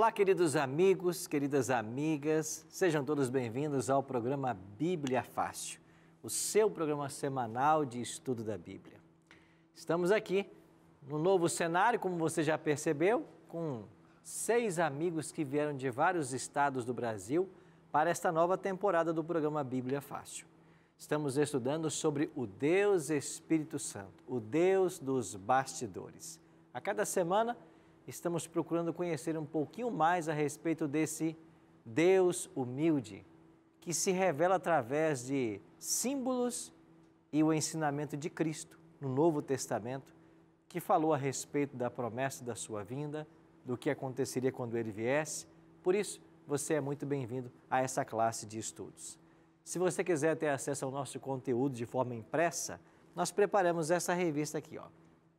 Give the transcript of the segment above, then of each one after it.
Olá, queridos amigos, queridas amigas, sejam todos bem-vindos ao programa Bíblia Fácil, o seu programa semanal de estudo da Bíblia. Estamos aqui no novo cenário, como você já percebeu, com seis amigos que vieram de vários estados do Brasil para esta nova temporada do programa Bíblia Fácil. Estamos estudando sobre o Deus Espírito Santo, o Deus dos bastidores. A cada semana, estamos procurando conhecer um pouquinho mais a respeito desse Deus humilde, que se revela através de símbolos e o ensinamento de Cristo no Novo Testamento, que falou a respeito da promessa da sua vinda, do que aconteceria quando ele viesse. Por isso, você é muito bem-vindo a essa classe de estudos. Se você quiser ter acesso ao nosso conteúdo de forma impressa, nós preparamos essa revista aqui, ó.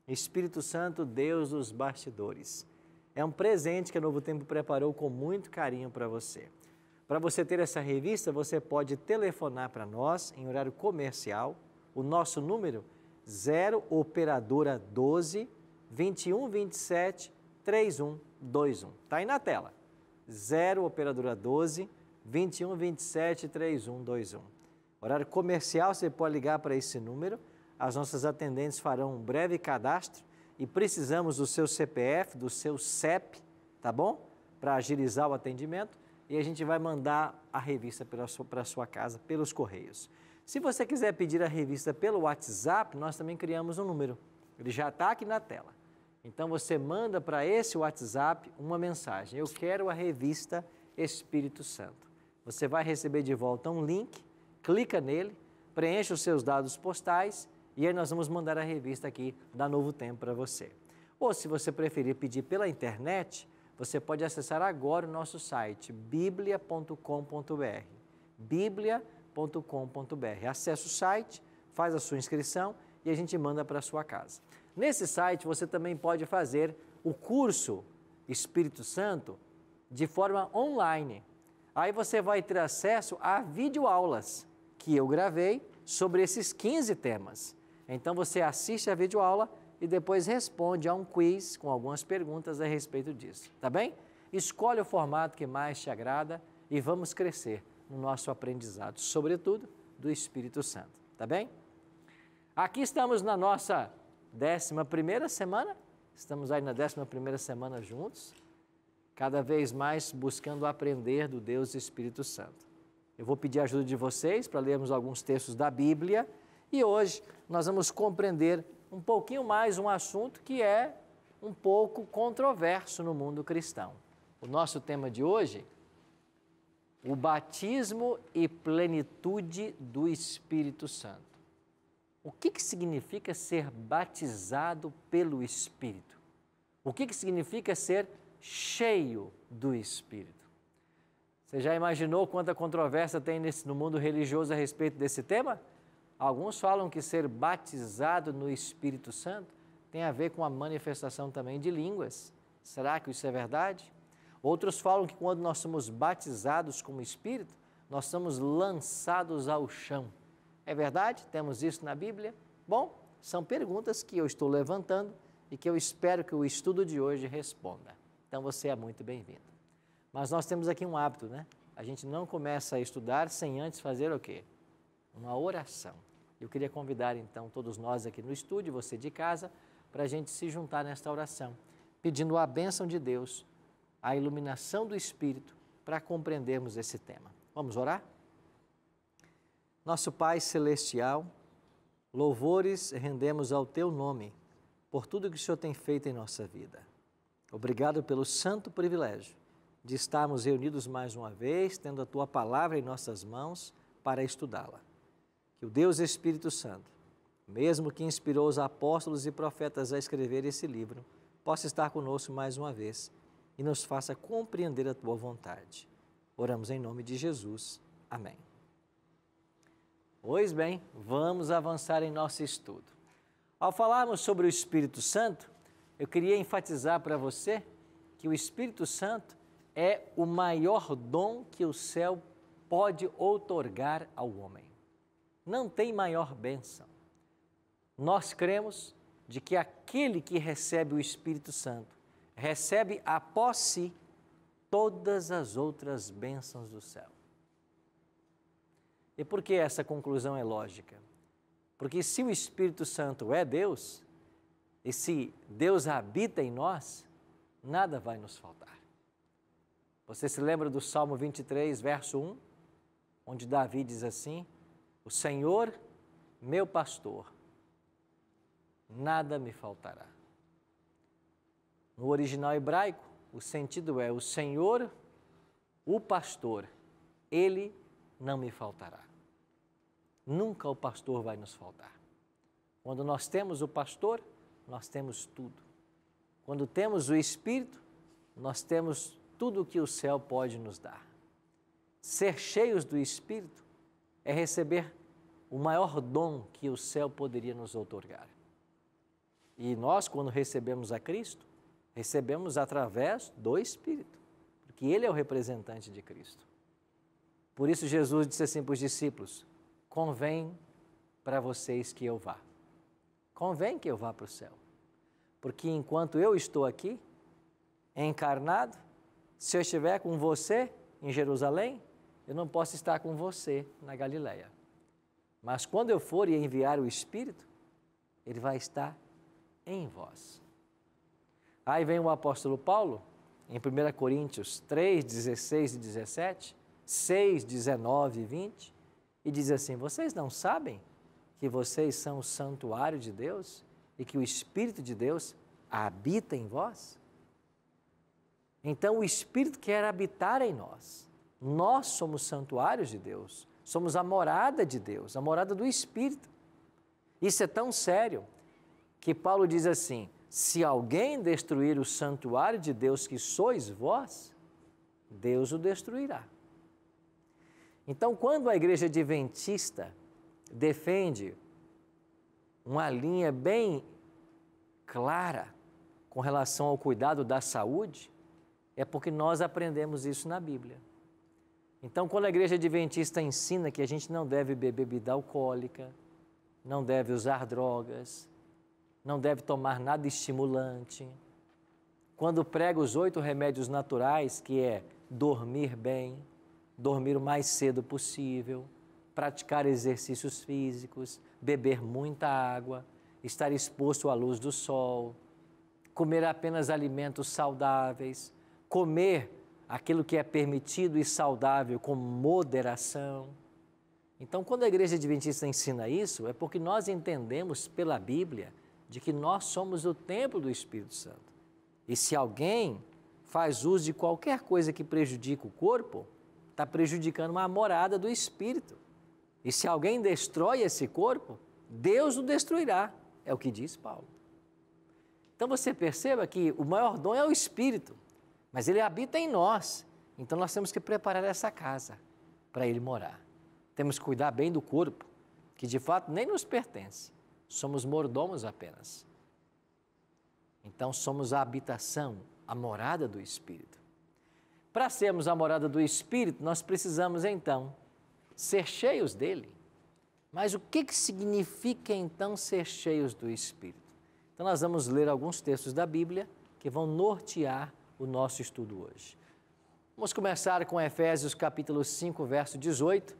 Espírito Santo, Deus dos bastidores. É um presente que a Novo Tempo preparou com muito carinho para você. Para você ter essa revista, você pode telefonar para nós em horário comercial. O nosso número 0 operadora 12 2127 3121. Tá aí na tela. 0 operadora 12 2127 3121. Horário comercial, você pode ligar para esse número. As nossas atendentes farão um breve cadastro e precisamos do seu CPF, do seu CEP, tá bom? Para agilizar o atendimento e a gente vai mandar a revista para sua, sua casa pelos correios. Se você quiser pedir a revista pelo WhatsApp, nós também criamos um número. Ele já está aqui na tela. Então você manda para esse WhatsApp uma mensagem: Eu quero a revista Espírito Santo. Você vai receber de volta um link, clica nele, preenche os seus dados postais e aí nós vamos mandar a revista aqui da Novo Tempo para você. Ou se você preferir pedir pela internet, você pode acessar agora o nosso site biblia.com.br. biblia.com.br. Acesse o site, faz a sua inscrição e a gente manda para a sua casa. Nesse site você também pode fazer o curso Espírito Santo de forma online. Aí você vai ter acesso a videoaulas que eu gravei sobre esses 15 temas. Então você assiste a videoaula e depois responde a um quiz com algumas perguntas a respeito disso, tá bem? Escolhe o formato que mais te agrada e vamos crescer no nosso aprendizado, sobretudo do Espírito Santo, tá bem? Aqui estamos na nossa décima primeira semana, estamos aí na décima primeira semana juntos, cada vez mais buscando aprender do Deus Espírito Santo. Eu vou pedir a ajuda de vocês para lermos alguns textos da Bíblia e hoje nós vamos compreender um pouquinho mais um assunto que é um pouco controverso no mundo cristão. O nosso tema de hoje, o batismo e plenitude do Espírito Santo. O que, que significa ser batizado pelo Espírito? O que, que significa ser cheio do Espírito? Você já imaginou quanta controvérsia tem nesse, no mundo religioso a respeito desse tema? Alguns falam que ser batizado no Espírito Santo tem a ver com a manifestação também de línguas. Será que isso é verdade? Outros falam que quando nós somos batizados como Espírito, nós somos lançados ao chão. É verdade? Temos isso na Bíblia? Bom, são perguntas que eu estou levantando e que eu espero que o estudo de hoje responda. Então você é muito bem-vindo. Mas nós temos aqui um hábito, né? A gente não começa a estudar sem antes fazer o quê? Uma oração. Eu queria convidar então todos nós aqui no estúdio, você de casa, para a gente se juntar nesta oração, pedindo a bênção de Deus, a iluminação do Espírito, para compreendermos esse tema. Vamos orar? Nosso Pai Celestial, louvores rendemos ao Teu nome por tudo que o Senhor tem feito em nossa vida. Obrigado pelo santo privilégio de estarmos reunidos mais uma vez, tendo a Tua palavra em nossas mãos para estudá-la que o Deus Espírito Santo, mesmo que inspirou os apóstolos e profetas a escrever esse livro, possa estar conosco mais uma vez e nos faça compreender a tua vontade. Oramos em nome de Jesus. Amém. Pois bem, vamos avançar em nosso estudo. Ao falarmos sobre o Espírito Santo, eu queria enfatizar para você que o Espírito Santo é o maior dom que o céu pode outorgar ao homem não tem maior bênção. Nós cremos de que aquele que recebe o Espírito Santo recebe após si todas as outras bênçãos do céu. E por que essa conclusão é lógica? Porque se o Espírito Santo é Deus, e se Deus habita em nós, nada vai nos faltar. Você se lembra do Salmo 23, verso 1, onde Davi diz assim: o Senhor, meu pastor, nada me faltará. No original hebraico, o sentido é: o Senhor, o pastor, ele não me faltará. Nunca o pastor vai nos faltar. Quando nós temos o pastor, nós temos tudo. Quando temos o Espírito, nós temos tudo o que o céu pode nos dar. Ser cheios do Espírito é receber o maior dom que o céu poderia nos outorgar. E nós, quando recebemos a Cristo, recebemos através do Espírito, porque Ele é o representante de Cristo. Por isso, Jesus disse assim para os discípulos: Convém para vocês que eu vá. Convém que eu vá para o céu. Porque enquanto eu estou aqui, encarnado, se eu estiver com você em Jerusalém, eu não posso estar com você na Galileia. Mas quando eu for e enviar o Espírito, ele vai estar em vós. Aí vem o apóstolo Paulo, em 1 Coríntios 3, 16 e 17, 6, 19 e 20, e diz assim: Vocês não sabem que vocês são o santuário de Deus e que o Espírito de Deus habita em vós? Então o Espírito quer habitar em nós. Nós somos santuários de Deus, somos a morada de Deus, a morada do Espírito. Isso é tão sério que Paulo diz assim: se alguém destruir o santuário de Deus que sois vós, Deus o destruirá. Então, quando a igreja adventista defende uma linha bem clara com relação ao cuidado da saúde, é porque nós aprendemos isso na Bíblia. Então, quando a igreja adventista ensina que a gente não deve beber bebida alcoólica, não deve usar drogas, não deve tomar nada estimulante, quando prega os oito remédios naturais, que é dormir bem, dormir o mais cedo possível, praticar exercícios físicos, beber muita água, estar exposto à luz do sol, comer apenas alimentos saudáveis, comer aquilo que é permitido e saudável com moderação. Então, quando a igreja adventista ensina isso, é porque nós entendemos pela Bíblia de que nós somos o templo do Espírito Santo. E se alguém faz uso de qualquer coisa que prejudica o corpo, está prejudicando uma morada do Espírito. E se alguém destrói esse corpo, Deus o destruirá, é o que diz Paulo. Então você perceba que o maior dom é o Espírito mas ele habita em nós. Então nós temos que preparar essa casa para ele morar. Temos que cuidar bem do corpo, que de fato nem nos pertence. Somos mordomos apenas. Então somos a habitação, a morada do Espírito. Para sermos a morada do Espírito, nós precisamos então ser cheios dele. Mas o que, que significa então ser cheios do Espírito? Então nós vamos ler alguns textos da Bíblia que vão nortear o nosso estudo hoje. Vamos começar com Efésios capítulo 5, verso 18.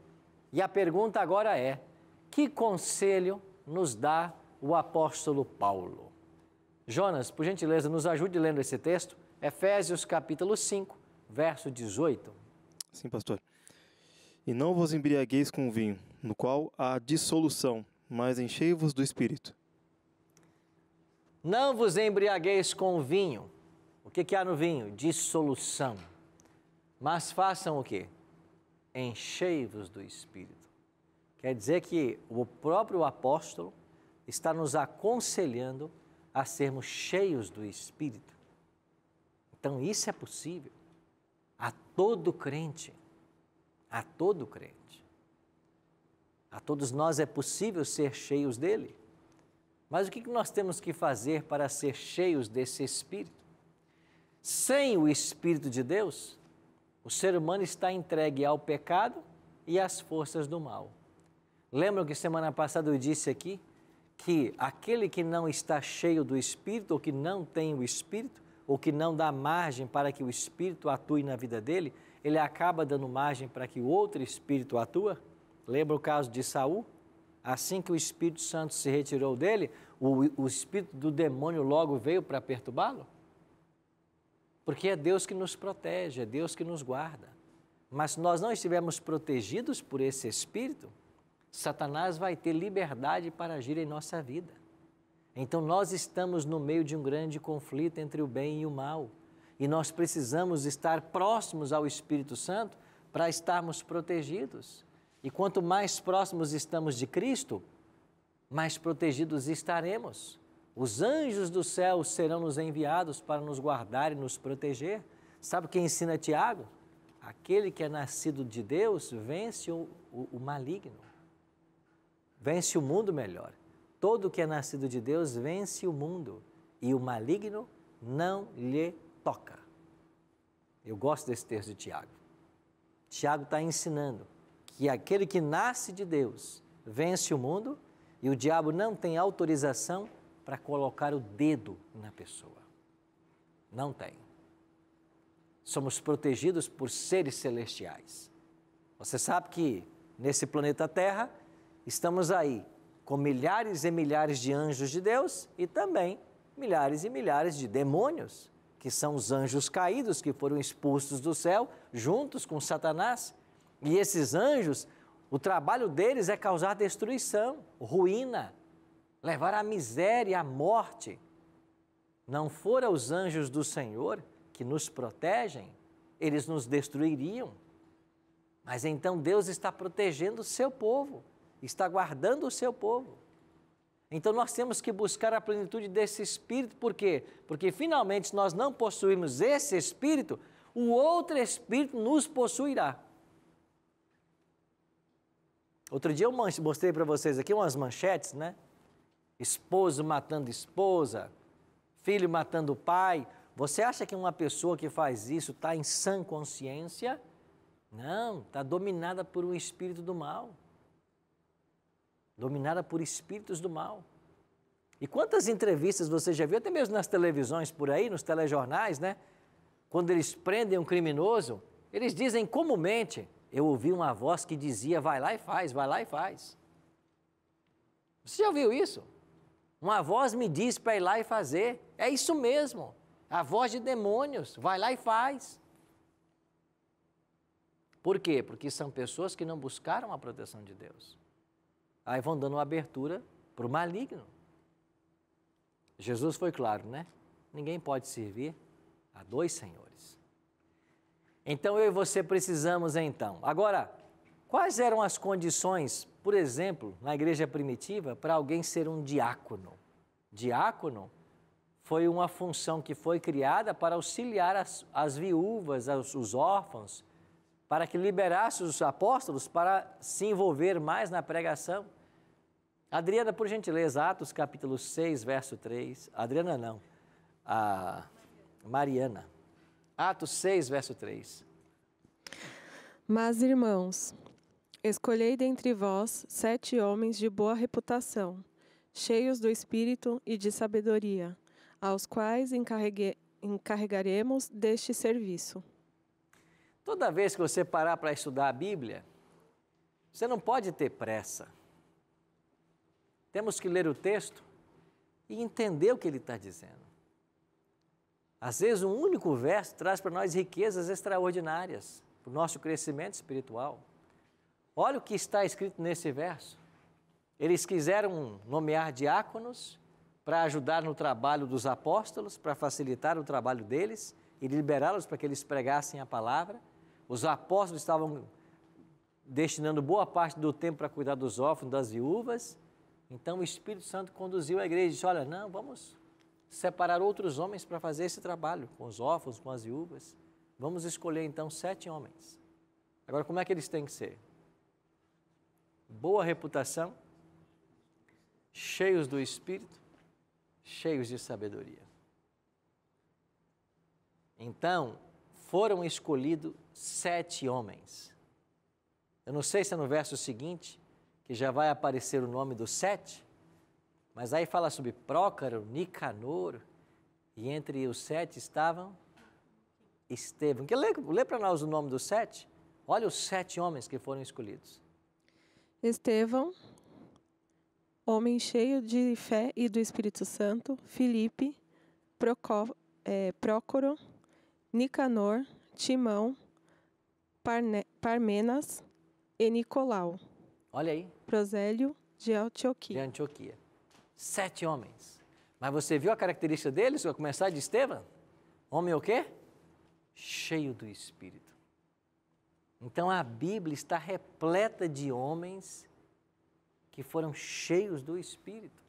E a pergunta agora é: que conselho nos dá o apóstolo Paulo? Jonas, por gentileza, nos ajude lendo esse texto, Efésios capítulo 5, verso 18. Sim, pastor. E não vos embriagueis com vinho, no qual há dissolução, mas enchei-vos do espírito. Não vos embriagueis com vinho, que, que há no vinho? Dissolução. Mas façam o quê? Enchei-vos do Espírito. Quer dizer que o próprio apóstolo está nos aconselhando a sermos cheios do Espírito. Então, isso é possível a todo crente. A todo crente. A todos nós é possível ser cheios dele. Mas o que nós temos que fazer para ser cheios desse Espírito? Sem o Espírito de Deus, o ser humano está entregue ao pecado e às forças do mal. Lembram que semana passada eu disse aqui que aquele que não está cheio do Espírito, ou que não tem o Espírito, ou que não dá margem para que o Espírito atue na vida dele, ele acaba dando margem para que o outro Espírito atua? Lembra o caso de Saul? Assim que o Espírito Santo se retirou dele, o, o espírito do demônio logo veio para perturbá-lo? Porque é Deus que nos protege, é Deus que nos guarda. Mas se nós não estivermos protegidos por esse Espírito, Satanás vai ter liberdade para agir em nossa vida. Então nós estamos no meio de um grande conflito entre o bem e o mal. E nós precisamos estar próximos ao Espírito Santo para estarmos protegidos. E quanto mais próximos estamos de Cristo, mais protegidos estaremos. Os anjos do céu serão nos enviados para nos guardar e nos proteger. Sabe o que ensina Tiago? Aquele que é nascido de Deus vence o, o, o maligno, vence o mundo melhor. Todo que é nascido de Deus vence o mundo e o maligno não lhe toca. Eu gosto desse texto de Tiago. Tiago está ensinando que aquele que nasce de Deus vence o mundo e o diabo não tem autorização para colocar o dedo na pessoa. Não tem. Somos protegidos por seres celestiais. Você sabe que nesse planeta Terra estamos aí com milhares e milhares de anjos de Deus e também milhares e milhares de demônios, que são os anjos caídos que foram expulsos do céu juntos com Satanás. E esses anjos, o trabalho deles é causar destruição, ruína, levar à miséria, à morte. Não fora os anjos do Senhor que nos protegem, eles nos destruiriam. Mas então Deus está protegendo o seu povo, está guardando o seu povo. Então nós temos que buscar a plenitude desse espírito, por quê? Porque finalmente, se nós não possuímos esse espírito, o outro espírito nos possuirá. Outro dia eu mostrei para vocês aqui umas manchetes, né? esposo matando esposa, filho matando pai. Você acha que uma pessoa que faz isso está em sã consciência? Não, está dominada por um espírito do mal. Dominada por espíritos do mal. E quantas entrevistas você já viu, até mesmo nas televisões por aí, nos telejornais, né? Quando eles prendem um criminoso, eles dizem comumente: Eu ouvi uma voz que dizia, vai lá e faz, vai lá e faz. Você já ouviu isso? Uma voz me diz para ir lá e fazer. É isso mesmo. A voz de demônios. Vai lá e faz. Por quê? Porque são pessoas que não buscaram a proteção de Deus. Aí vão dando uma abertura para o maligno. Jesus foi claro, né? Ninguém pode servir a dois senhores. Então eu e você precisamos então. Agora, quais eram as condições por exemplo, na igreja primitiva, para alguém ser um diácono. Diácono foi uma função que foi criada para auxiliar as, as viúvas, os, os órfãos, para que liberasse os apóstolos para se envolver mais na pregação. Adriana, por gentileza, Atos capítulo 6, verso 3. Adriana não, a Mariana. Atos 6, verso 3. Mas, irmãos, Escolhei dentre vós sete homens de boa reputação, cheios do espírito e de sabedoria, aos quais encarregaremos deste serviço. Toda vez que você parar para estudar a Bíblia, você não pode ter pressa. Temos que ler o texto e entender o que ele está dizendo. Às vezes, um único verso traz para nós riquezas extraordinárias para o nosso crescimento espiritual. Olha o que está escrito nesse verso. Eles quiseram nomear diáconos para ajudar no trabalho dos apóstolos, para facilitar o trabalho deles e liberá-los para que eles pregassem a palavra. Os apóstolos estavam destinando boa parte do tempo para cuidar dos órfãos, das viúvas. Então o Espírito Santo conduziu a igreja e disse: Olha, não, vamos separar outros homens para fazer esse trabalho, com os órfãos, com as viúvas. Vamos escolher então sete homens. Agora, como é que eles têm que ser? boa reputação, cheios do espírito, cheios de sabedoria. Então foram escolhidos sete homens. Eu não sei se é no verso seguinte que já vai aparecer o nome dos sete, mas aí fala sobre Prócaro, Nicanor, e entre os sete estavam Estevão. Quer lê, ler para nós o nome dos sete? Olha os sete homens que foram escolhidos. Estevão, homem cheio de fé e do Espírito Santo, Filipe, Procó, é, Prócoro, Nicanor, Timão, Parne, Parmenas e Nicolau. Olha aí. Prosélio de Antioquia. De Antioquia. Sete homens. Mas você viu a característica deles? Vai começar de Estevão? Homem é o quê? Cheio do Espírito. Então a Bíblia está repleta de homens que foram cheios do Espírito.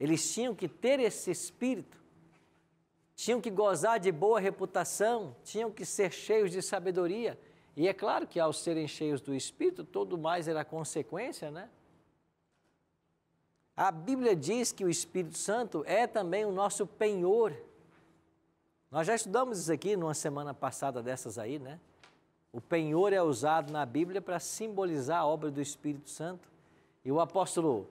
Eles tinham que ter esse Espírito, tinham que gozar de boa reputação, tinham que ser cheios de sabedoria. E é claro que ao serem cheios do Espírito, todo mais era consequência, né? A Bíblia diz que o Espírito Santo é também o nosso penhor. Nós já estudamos isso aqui numa semana passada dessas aí, né? O penhor é usado na Bíblia para simbolizar a obra do Espírito Santo. E o apóstolo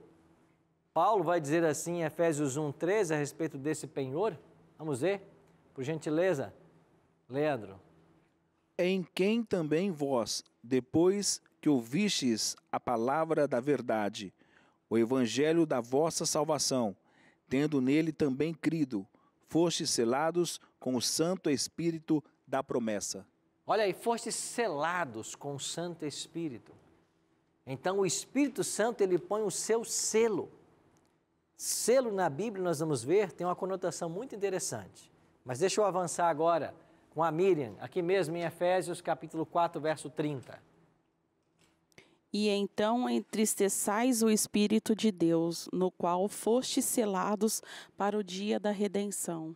Paulo vai dizer assim em Efésios 1,13 a respeito desse penhor. Vamos ver? Por gentileza, Leandro. Em quem também vós, depois que ouvistes a palavra da verdade, o evangelho da vossa salvação, tendo nele também crido, fostes selados com o Santo Espírito da promessa. Olha aí, fostes selados com o Santo Espírito. Então o Espírito Santo ele põe o seu selo. Selo na Bíblia nós vamos ver tem uma conotação muito interessante. Mas deixa eu avançar agora com a Miriam, aqui mesmo em Efésios capítulo 4, verso 30. E então entristeçais o Espírito de Deus, no qual fostes selados para o dia da redenção.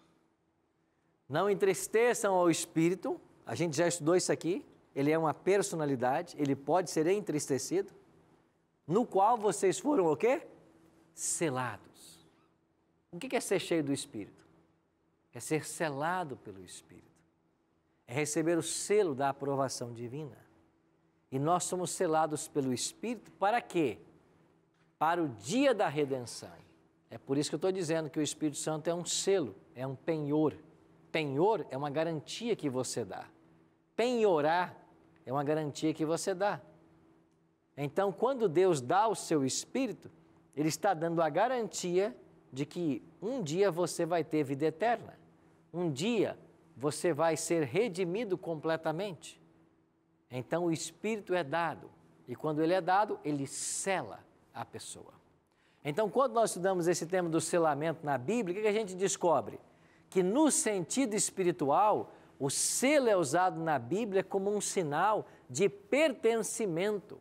Não entristeçam ao Espírito, a gente já estudou isso aqui. Ele é uma personalidade, ele pode ser entristecido, no qual vocês foram o quê? Selados. O que é ser cheio do Espírito? É ser selado pelo Espírito. É receber o selo da aprovação divina. E nós somos selados pelo Espírito para quê? Para o dia da redenção. É por isso que eu estou dizendo que o Espírito Santo é um selo, é um penhor. Penhor é uma garantia que você dá penhorar é uma garantia que você dá. Então, quando Deus dá o seu espírito, Ele está dando a garantia de que um dia você vai ter vida eterna. Um dia você vai ser redimido completamente. Então, o espírito é dado. E quando ele é dado, ele sela a pessoa. Então, quando nós estudamos esse tema do selamento na Bíblia, o que a gente descobre? Que no sentido espiritual, o selo é usado na Bíblia como um sinal de pertencimento,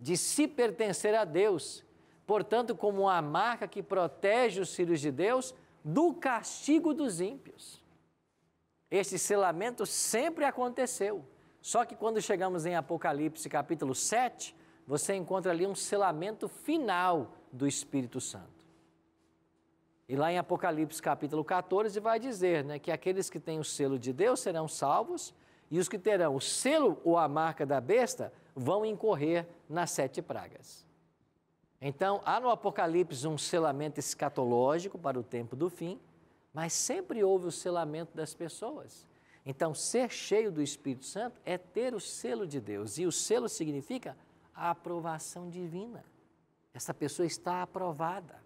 de se pertencer a Deus. Portanto, como uma marca que protege os filhos de Deus do castigo dos ímpios. Este selamento sempre aconteceu. Só que quando chegamos em Apocalipse capítulo 7, você encontra ali um selamento final do Espírito Santo. E lá em Apocalipse capítulo 14 vai dizer né, que aqueles que têm o selo de Deus serão salvos, e os que terão o selo ou a marca da besta vão incorrer nas sete pragas. Então, há no Apocalipse um selamento escatológico para o tempo do fim, mas sempre houve o selamento das pessoas. Então, ser cheio do Espírito Santo é ter o selo de Deus, e o selo significa a aprovação divina. Essa pessoa está aprovada.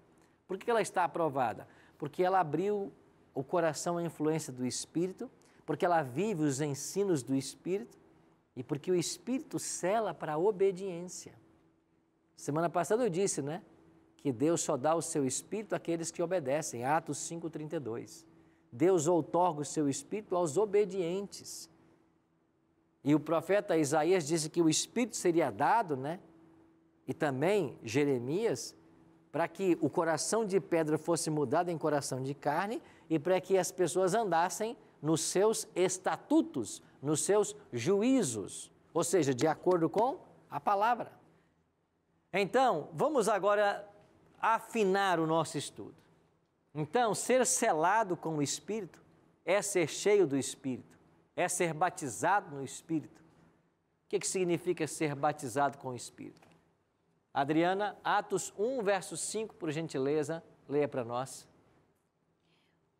Por que ela está aprovada? Porque ela abriu o coração à influência do Espírito, porque ela vive os ensinos do Espírito e porque o Espírito cela para a obediência. Semana passada eu disse, né? Que Deus só dá o seu Espírito àqueles que obedecem. Atos 5,32. Deus outorga o seu Espírito aos obedientes. E o profeta Isaías disse que o Espírito seria dado, né? E também Jeremias, para que o coração de pedra fosse mudado em coração de carne e para que as pessoas andassem nos seus estatutos, nos seus juízos, ou seja, de acordo com a palavra. Então, vamos agora afinar o nosso estudo. Então, ser selado com o Espírito é ser cheio do Espírito, é ser batizado no Espírito. O que, que significa ser batizado com o Espírito? Adriana, Atos 1, verso 5, por gentileza, leia para nós.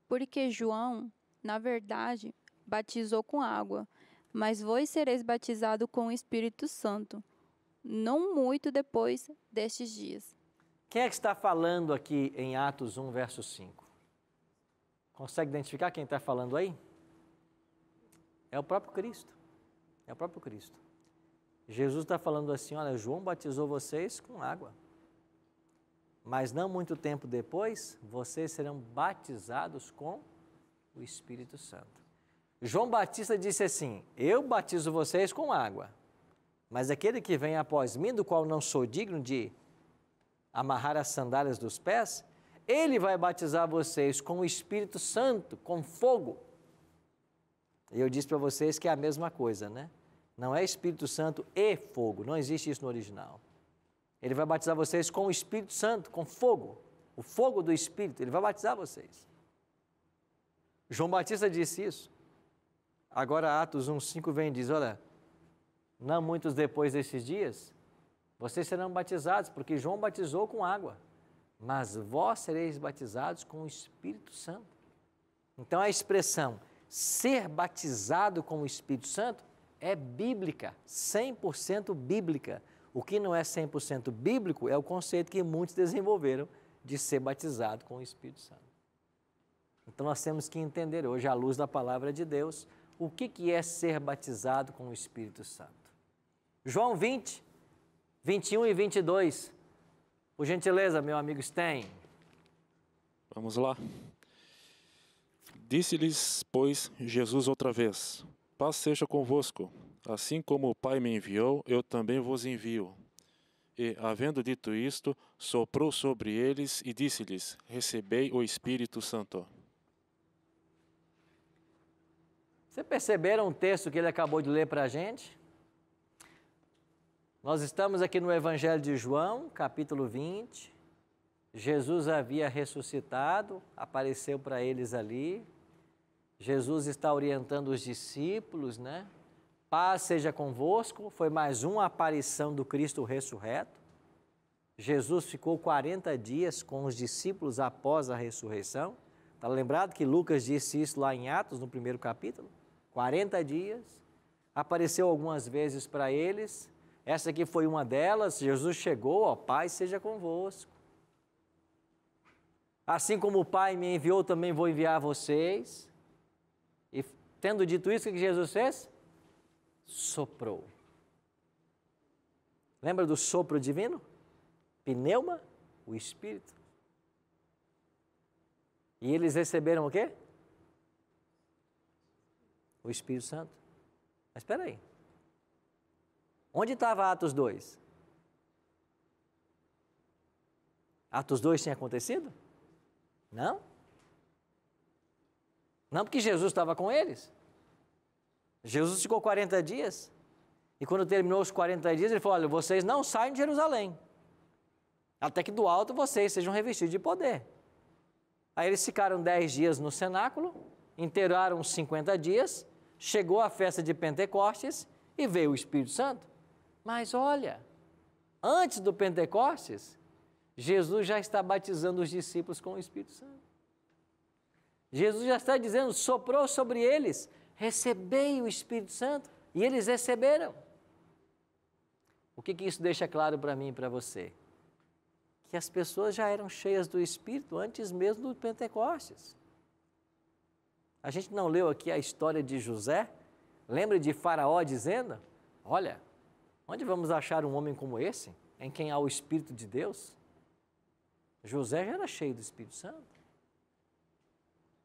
Porque João, na verdade, batizou com água, mas vós sereis batizado com o Espírito Santo, não muito depois destes dias. Quem é que está falando aqui em Atos 1, verso 5? Consegue identificar quem está falando aí? É o próprio Cristo. É o próprio Cristo. Jesus está falando assim: olha, João batizou vocês com água. Mas não muito tempo depois, vocês serão batizados com o Espírito Santo. João Batista disse assim: Eu batizo vocês com água, mas aquele que vem após mim, do qual não sou digno de amarrar as sandálias dos pés, ele vai batizar vocês com o Espírito Santo, com fogo. E eu disse para vocês que é a mesma coisa, né? Não é Espírito Santo e fogo, não existe isso no original. Ele vai batizar vocês com o Espírito Santo, com fogo, o fogo do Espírito, ele vai batizar vocês. João Batista disse isso. Agora Atos 1:5 vem e diz: "Olha, não muitos depois desses dias, vocês serão batizados, porque João batizou com água, mas vós sereis batizados com o Espírito Santo." Então a expressão ser batizado com o Espírito Santo é bíblica, 100% bíblica. O que não é 100% bíblico é o conceito que muitos desenvolveram de ser batizado com o Espírito Santo. Então nós temos que entender hoje, à luz da palavra de Deus, o que, é ser batizado com o Espírito Santo. João 20, 21 e 22. Por gentileza, meu amigo Stein. Vamos lá. Disse-lhes, pois, Jesus outra vez: paz seja convosco. Assim como o Pai me enviou, eu também vos envio. E, havendo dito isto, soprou sobre eles e disse-lhes: Recebei o Espírito Santo. Você perceberam o texto que ele acabou de ler para a gente? Nós estamos aqui no Evangelho de João, capítulo 20. Jesus havia ressuscitado, apareceu para eles ali, Jesus está orientando os discípulos, né? Paz seja convosco. Foi mais uma aparição do Cristo ressurreto. Jesus ficou 40 dias com os discípulos após a ressurreição. Está lembrado que Lucas disse isso lá em Atos, no primeiro capítulo? 40 dias. Apareceu algumas vezes para eles. Essa aqui foi uma delas. Jesus chegou, ó, paz seja convosco. Assim como o Pai me enviou, também vou enviar vocês. Tendo dito isso, o que Jesus fez? Soprou. Lembra do sopro divino? Pneuma, o Espírito. E eles receberam o quê? O Espírito Santo. Mas espera aí. Onde estava Atos 2? Atos 2 tinha acontecido? Não? Não porque Jesus estava com eles. Jesus ficou 40 dias. E quando terminou os 40 dias, ele falou: Olha, vocês não saem de Jerusalém. Até que do alto vocês sejam revestidos de poder. Aí eles ficaram 10 dias no cenáculo, inteiraram os 50 dias, chegou a festa de Pentecostes e veio o Espírito Santo. Mas olha, antes do Pentecostes, Jesus já está batizando os discípulos com o Espírito Santo. Jesus já está dizendo: soprou sobre eles, recebei o Espírito Santo, e eles receberam. O que, que isso deixa claro para mim e para você? Que as pessoas já eram cheias do Espírito antes mesmo do Pentecostes. A gente não leu aqui a história de José? Lembra de Faraó dizendo: Olha, onde vamos achar um homem como esse, em quem há o Espírito de Deus? José já era cheio do Espírito Santo.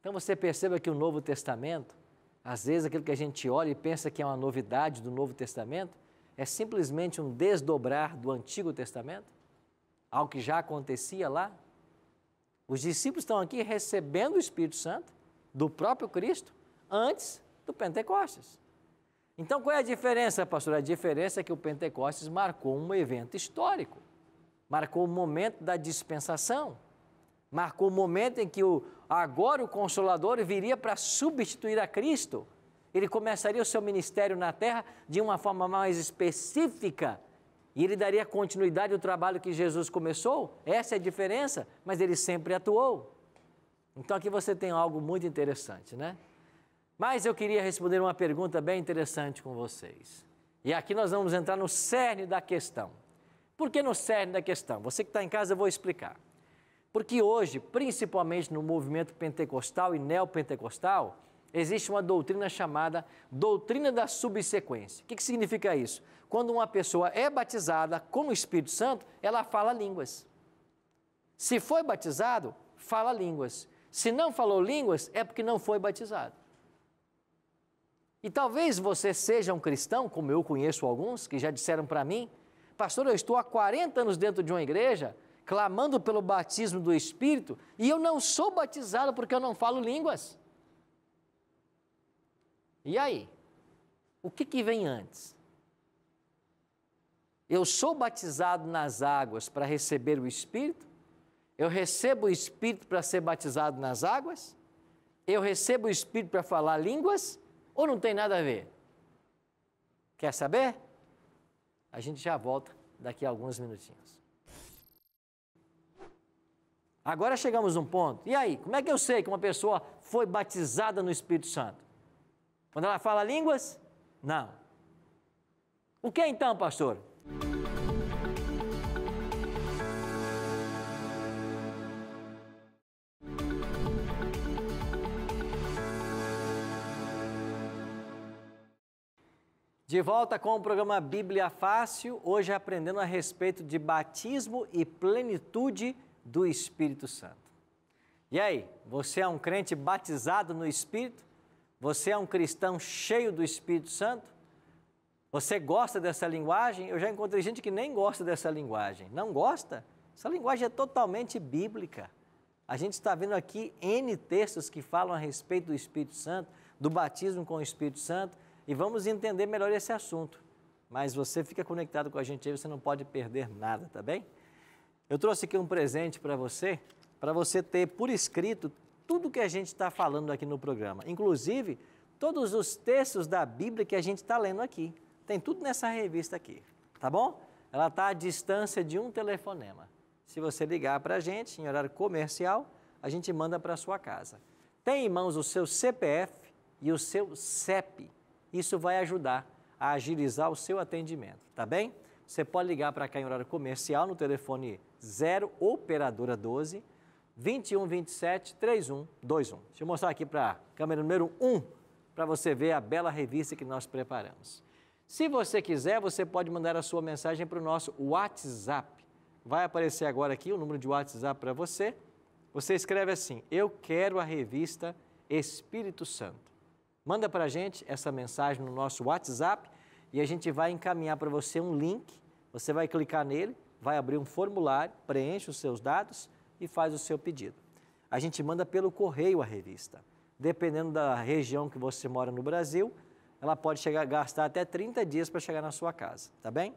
Então você perceba que o Novo Testamento, às vezes aquilo que a gente olha e pensa que é uma novidade do Novo Testamento, é simplesmente um desdobrar do Antigo Testamento, algo que já acontecia lá. Os discípulos estão aqui recebendo o Espírito Santo do próprio Cristo antes do Pentecostes. Então qual é a diferença, pastor? A diferença é que o Pentecostes marcou um evento histórico, marcou o momento da dispensação marcou o momento em que o, agora o Consolador viria para substituir a Cristo. Ele começaria o seu ministério na terra de uma forma mais específica e ele daria continuidade ao trabalho que Jesus começou. Essa é a diferença, mas ele sempre atuou. Então aqui você tem algo muito interessante, né? Mas eu queria responder uma pergunta bem interessante com vocês. E aqui nós vamos entrar no cerne da questão. Por que no cerne da questão? Você que está em casa, eu vou explicar. Porque hoje, principalmente no movimento pentecostal e neopentecostal, existe uma doutrina chamada doutrina da subsequência. O que, que significa isso? Quando uma pessoa é batizada com o Espírito Santo, ela fala línguas. Se foi batizado, fala línguas. Se não falou línguas, é porque não foi batizado. E talvez você seja um cristão, como eu conheço alguns, que já disseram para mim, pastor, eu estou há 40 anos dentro de uma igreja, clamando pelo batismo do Espírito, e eu não sou batizado porque eu não falo línguas. E aí? O que, que vem antes? Eu sou batizado nas águas para receber o Espírito? Eu recebo o Espírito para ser batizado nas águas? Eu recebo o Espírito para falar línguas? Ou não tem nada a ver? Quer saber? A gente já volta daqui a alguns minutinhos. Agora chegamos a um ponto. E aí, como é que eu sei que uma pessoa foi batizada no Espírito Santo? Quando ela fala línguas? Não. O que então, pastor? De volta com o programa Bíblia Fácil, hoje aprendendo a respeito de batismo e plenitude do Espírito Santo. E aí, você é um crente batizado no Espírito? Você é um cristão cheio do Espírito Santo? Você gosta dessa linguagem? Eu já encontrei gente que nem gosta dessa linguagem. Não gosta? Essa linguagem é totalmente bíblica. A gente está vendo aqui N textos que falam a respeito do Espírito Santo, do batismo com o Espírito Santo, e vamos entender melhor esse assunto. Mas você fica conectado com a gente aí, você não pode perder nada, tá bem? Eu trouxe aqui um presente para você, para você ter por escrito tudo que a gente está falando aqui no programa, inclusive todos os textos da Bíblia que a gente está lendo aqui. Tem tudo nessa revista aqui, tá bom? Ela está à distância de um telefonema. Se você ligar para a gente em horário comercial, a gente manda para sua casa. Tem em mãos o seu CPF e o seu CEP. Isso vai ajudar a agilizar o seu atendimento, tá bem? Você pode ligar para cá em horário comercial no telefone 0 operadora 12 21 27 31 21. Deixa eu mostrar aqui para a câmera número 1 para você ver a bela revista que nós preparamos. Se você quiser, você pode mandar a sua mensagem para o nosso WhatsApp. Vai aparecer agora aqui o número de WhatsApp para você. Você escreve assim: Eu quero a revista Espírito Santo. Manda para a gente essa mensagem no nosso WhatsApp e a gente vai encaminhar para você um link. Você vai clicar nele vai abrir um formulário, preenche os seus dados e faz o seu pedido. A gente manda pelo correio a revista. Dependendo da região que você mora no Brasil, ela pode chegar gastar até 30 dias para chegar na sua casa, tá bem?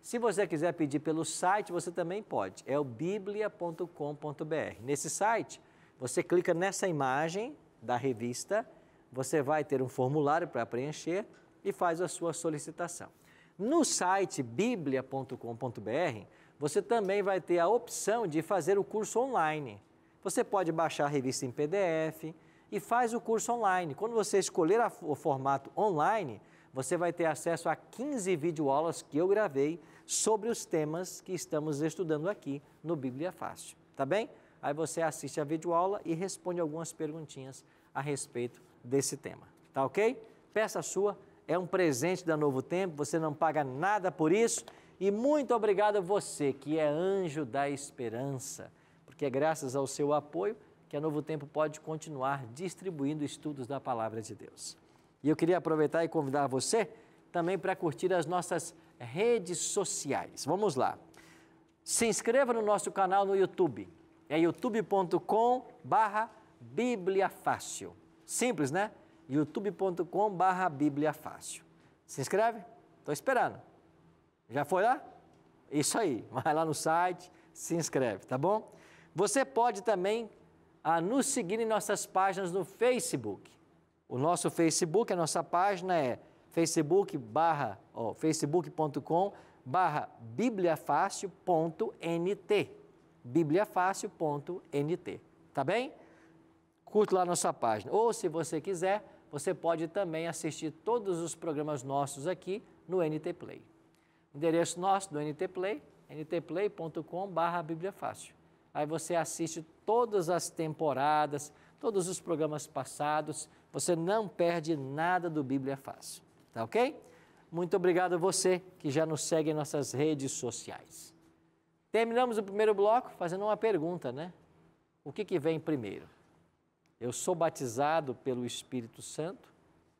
Se você quiser pedir pelo site, você também pode. É o biblia.com.br. Nesse site, você clica nessa imagem da revista, você vai ter um formulário para preencher e faz a sua solicitação. No site biblia.com.br, você também vai ter a opção de fazer o curso online. Você pode baixar a revista em PDF e faz o curso online. Quando você escolher a, o formato online, você vai ter acesso a 15 videoaulas que eu gravei sobre os temas que estamos estudando aqui no Bíblia Fácil, tá bem? Aí você assiste a videoaula e responde algumas perguntinhas a respeito desse tema, tá ok? Peça sua, é um presente da Novo Tempo, você não paga nada por isso e muito obrigado a você que é anjo da esperança, porque é graças ao seu apoio que a Novo Tempo pode continuar distribuindo estudos da palavra de Deus. E eu queria aproveitar e convidar você também para curtir as nossas redes sociais. Vamos lá. Se inscreva no nosso canal no YouTube. É youtube.com Bíblia Fácil. Simples, né? youtube.com Bíblia Fácil. Se inscreve? Estou esperando. Já foi lá? Isso aí, vai lá no site, se inscreve, tá bom? Você pode também ah, nos seguir em nossas páginas no Facebook. O nosso Facebook, a nossa página é facebook barra, oh, facebook.com barra bibliafácil.nt bibliafácil.nt Tá bem? Curte lá a nossa página. Ou se você quiser, você pode também assistir todos os programas nossos aqui no NT Play. Endereço nosso do NT Play, ntplay.com.br Fácil. Aí você assiste todas as temporadas, todos os programas passados, você não perde nada do Bíblia Fácil, tá ok? Muito obrigado a você que já nos segue em nossas redes sociais. Terminamos o primeiro bloco fazendo uma pergunta, né? O que, que vem primeiro? Eu sou batizado pelo Espírito Santo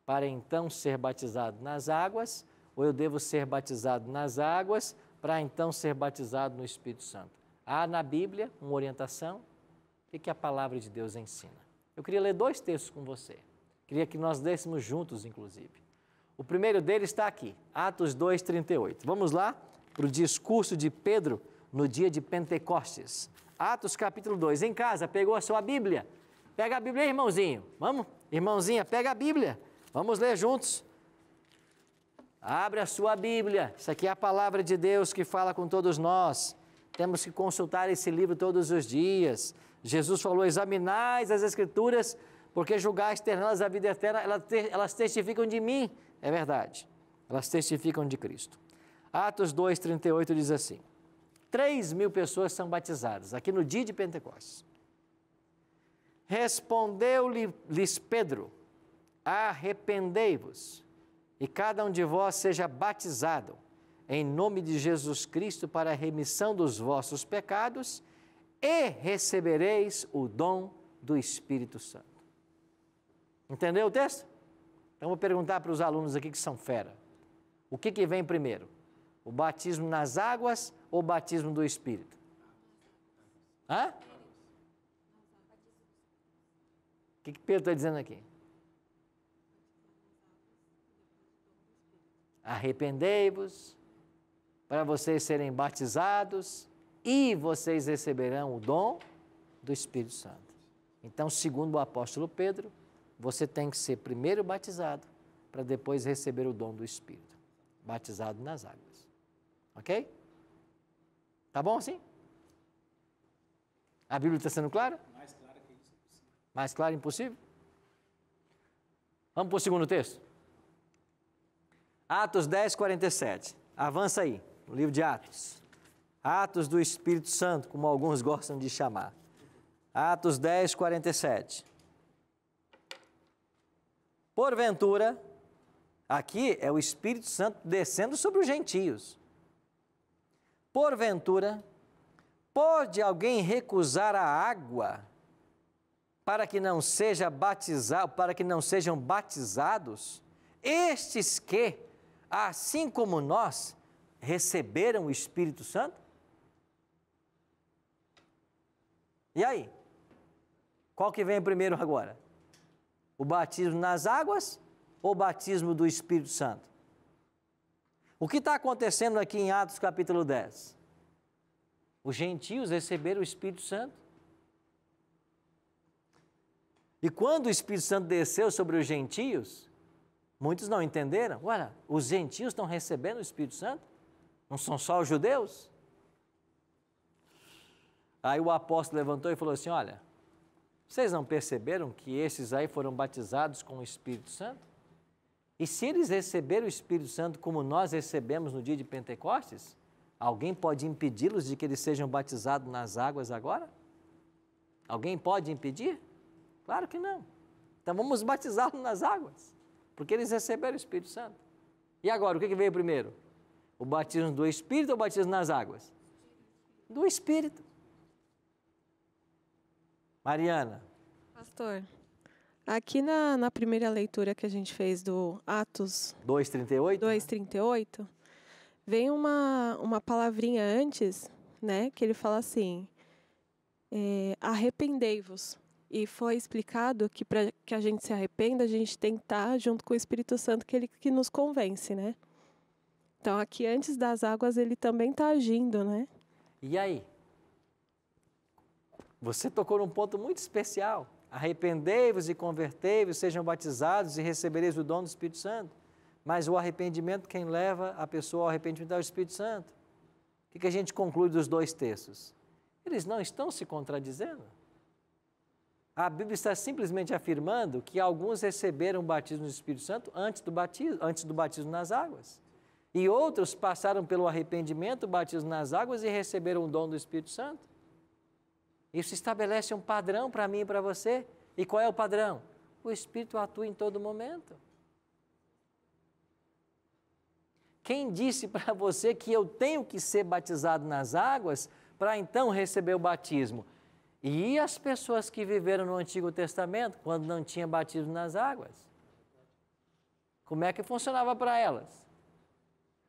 para então ser batizado nas águas ou eu devo ser batizado nas águas para então ser batizado no Espírito Santo? Há na Bíblia uma orientação? O que a palavra de Deus ensina? Eu queria ler dois textos com você. Queria que nós dessemos juntos, inclusive. O primeiro dele está aqui, Atos 2,38. Vamos lá para o discurso de Pedro no dia de Pentecostes. Atos capítulo 2. Em casa, pegou a sua Bíblia? Pega a Bíblia aí, irmãozinho. Vamos? Irmãozinha, pega a Bíblia. Vamos ler juntos. Abre a sua Bíblia. Isso aqui é a palavra de Deus que fala com todos nós. Temos que consultar esse livro todos os dias. Jesus falou: examinais as Escrituras, porque julgais ter nelas a vida eterna, elas testificam de mim. É verdade, elas testificam de Cristo. Atos 2,38 diz assim: 3 mil pessoas são batizadas, aqui no dia de Pentecostes. Respondeu-lhes Pedro: arrependei-vos e cada um de vós seja batizado em nome de Jesus Cristo para a remissão dos vossos pecados e recebereis o dom do Espírito Santo. Entendeu o texto? Então vou perguntar para os alunos aqui que são fera. O que, que vem primeiro? O batismo nas águas ou o batismo do Espírito? Hã? O que, que Pedro está dizendo aqui? Arrependei-vos para vocês serem batizados e vocês receberão o dom do Espírito Santo. Então, segundo o apóstolo Pedro, você tem que ser primeiro batizado para depois receber o dom do Espírito, batizado nas águas. Ok? Tá bom assim? A Bíblia está sendo clara? Mais clara que isso é possível. Mais clara impossível? Vamos para o segundo texto? Atos 10, 47. Avança aí, no livro de Atos. Atos do Espírito Santo, como alguns gostam de chamar. Atos 10, 47. Porventura, aqui é o Espírito Santo descendo sobre os gentios. Porventura, pode alguém recusar a água para que não seja batizado, para que não sejam batizados estes que assim como nós, receberam o Espírito Santo? E aí? Qual que vem primeiro agora? O batismo nas águas ou o batismo do Espírito Santo? O que está acontecendo aqui em Atos capítulo 10? Os gentios receberam o Espírito Santo. E quando o Espírito Santo desceu sobre os gentios, Muitos não entenderam. Olha, os gentios estão recebendo o Espírito Santo? Não são só os judeus? Aí o apóstolo levantou e falou assim: Olha, vocês não perceberam que esses aí foram batizados com o Espírito Santo? E se eles receberam o Espírito Santo como nós recebemos no dia de Pentecostes, alguém pode impedi-los de que eles sejam batizados nas águas agora? Alguém pode impedir? Claro que não. Então vamos batizá-los nas águas. Porque eles receberam o Espírito Santo. E agora, o que veio primeiro? O batismo do Espírito ou o batismo nas águas? Do Espírito. Mariana. Pastor, aqui na, na primeira leitura que a gente fez do Atos 2,38, 2,38 vem uma, uma palavrinha antes, né? Que ele fala assim: é, arrependei-vos e foi explicado que para que a gente se arrependa, a gente tem que estar junto com o Espírito Santo, que ele que nos convence, né? Então aqui antes das águas ele também está agindo, né? E aí? Você tocou num ponto muito especial. Arrependei-vos e convertei-vos, sejam batizados e recebereis o dom do Espírito Santo. Mas o arrependimento, quem leva a pessoa ao arrependimento é o Espírito Santo. O que a gente conclui dos dois textos? Eles não estão se contradizendo? A Bíblia está simplesmente afirmando que alguns receberam o batismo do Espírito Santo antes do batismo, antes do batismo nas águas. E outros passaram pelo arrependimento, batismo nas águas e receberam o dom do Espírito Santo. Isso estabelece um padrão para mim e para você. E qual é o padrão? O Espírito atua em todo momento. Quem disse para você que eu tenho que ser batizado nas águas para então receber o batismo? E as pessoas que viveram no Antigo Testamento, quando não tinha batismo nas águas? Como é que funcionava para elas?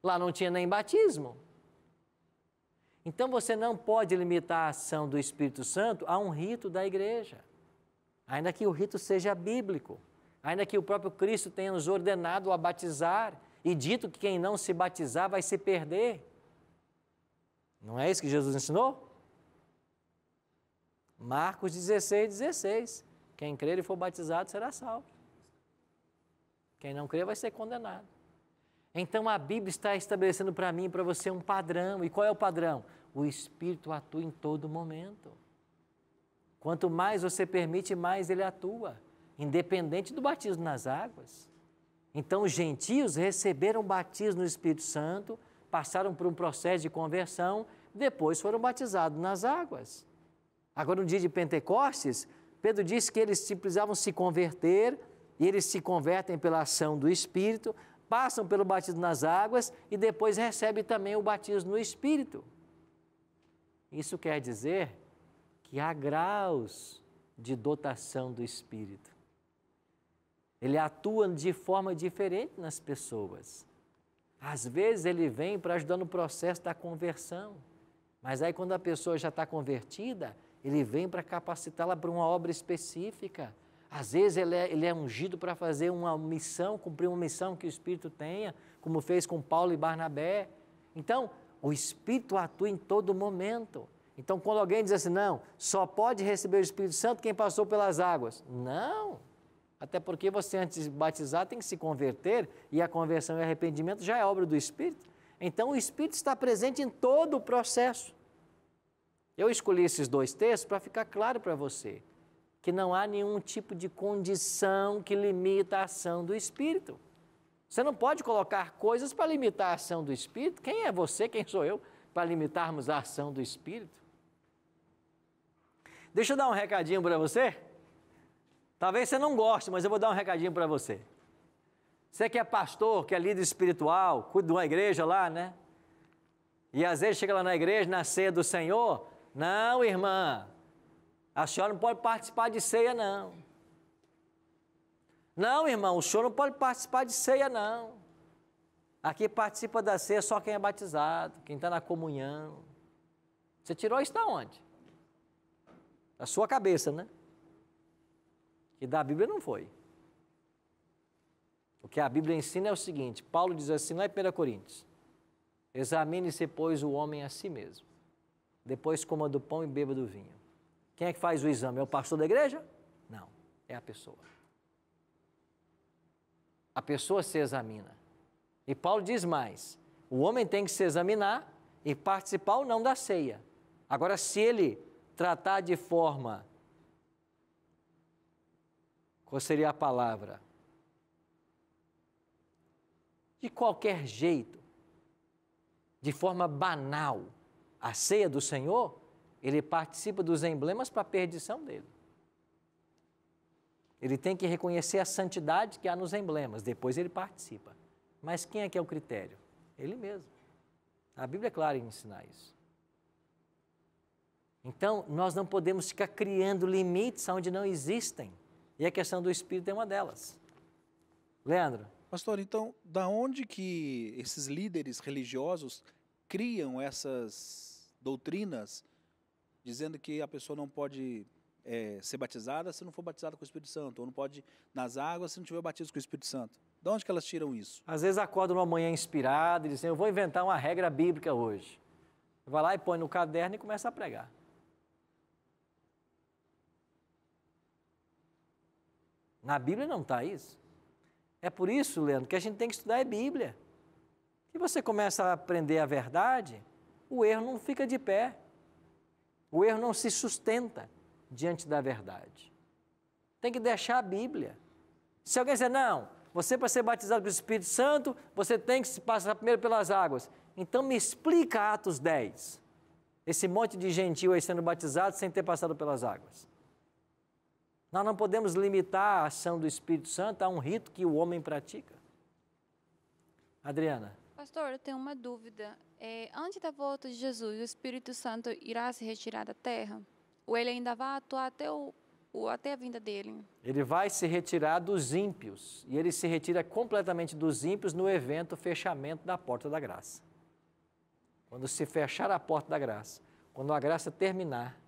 Lá não tinha nem batismo. Então você não pode limitar a ação do Espírito Santo a um rito da igreja, ainda que o rito seja bíblico, ainda que o próprio Cristo tenha nos ordenado a batizar e dito que quem não se batizar vai se perder. Não é isso que Jesus ensinou? Marcos 16, 16. Quem crer e for batizado será salvo. Quem não crer vai ser condenado. Então a Bíblia está estabelecendo para mim e para você um padrão. E qual é o padrão? O Espírito atua em todo momento. Quanto mais você permite, mais ele atua, independente do batismo nas águas. Então os gentios receberam batismo no Espírito Santo, passaram por um processo de conversão, depois foram batizados nas águas. Agora, no dia de Pentecostes, Pedro diz que eles precisavam se converter, e eles se convertem pela ação do Espírito, passam pelo batismo nas águas e depois recebem também o batismo no Espírito. Isso quer dizer que há graus de dotação do Espírito. Ele atua de forma diferente nas pessoas. Às vezes ele vem para ajudar no processo da conversão, mas aí quando a pessoa já está convertida, ele vem para capacitá-la para uma obra específica. Às vezes ele é, ele é ungido para fazer uma missão, cumprir uma missão que o Espírito tenha, como fez com Paulo e Barnabé. Então, o Espírito atua em todo momento. Então, quando alguém diz assim, não, só pode receber o Espírito Santo quem passou pelas águas. Não! Até porque você, antes de batizar, tem que se converter, e a conversão e arrependimento já é obra do Espírito. Então, o Espírito está presente em todo o processo. Eu escolhi esses dois textos para ficar claro para você que não há nenhum tipo de condição que limita a ação do Espírito. Você não pode colocar coisas para limitar a ação do Espírito. Quem é você, quem sou eu, para limitarmos a ação do Espírito? Deixa eu dar um recadinho para você. Talvez você não goste, mas eu vou dar um recadinho para você. Você que é pastor, que é líder espiritual, cuida de uma igreja lá, né? E às vezes chega lá na igreja, na ceia do Senhor, não, irmã, a senhora não pode participar de ceia, não. Não, irmão, o senhor não pode participar de ceia, não. Aqui participa da ceia só quem é batizado, quem está na comunhão. Você tirou isso da onde? Da sua cabeça, né? Que da Bíblia não foi. O que a Bíblia ensina é o seguinte: Paulo diz assim lá em 1 Coríntios: Examine-se, pois, o homem a si mesmo depois coma do pão e beba do vinho. Quem é que faz o exame? É o pastor da igreja? Não, é a pessoa. A pessoa se examina. E Paulo diz mais: o homem tem que se examinar e participar ou não da ceia. Agora, se ele tratar de forma. Qual seria a palavra? De qualquer jeito, de forma banal, a ceia do Senhor, ele participa dos emblemas para a perdição dele. Ele tem que reconhecer a santidade que há nos emblemas, depois ele participa. Mas quem é que é o critério? Ele mesmo. A Bíblia é clara em ensinar isso. Então, nós não podemos ficar criando limites onde não existem. E a questão do espírito é uma delas. Leandro. Pastor, então, da onde que esses líderes religiosos criam essas doutrinas dizendo que a pessoa não pode é, ser batizada se não for batizada com o Espírito Santo, ou não pode nas águas se não tiver batido com o Espírito Santo. De onde que elas tiram isso? Às vezes acordam uma manhã inspirada e dizem, eu vou inventar uma regra bíblica hoje. Vai lá e põe no caderno e começa a pregar. Na Bíblia não está isso. É por isso, Leandro, que a gente tem que estudar a Bíblia. E você começa a aprender a verdade, o erro não fica de pé. O erro não se sustenta diante da verdade. Tem que deixar a Bíblia. Se alguém disser, não, você para ser batizado pelo Espírito Santo, você tem que se passar primeiro pelas águas. Então me explica Atos 10. Esse monte de gentil aí sendo batizado sem ter passado pelas águas. Nós não podemos limitar a ação do Espírito Santo a um rito que o homem pratica. Adriana. Pastor, eu tenho uma dúvida. É, antes da volta de Jesus, o Espírito Santo irá se retirar da terra? Ou ele ainda vai atuar até, o, o, até a vinda dele? Ele vai se retirar dos ímpios. E ele se retira completamente dos ímpios no evento fechamento da porta da graça. Quando se fechar a porta da graça, quando a graça terminar,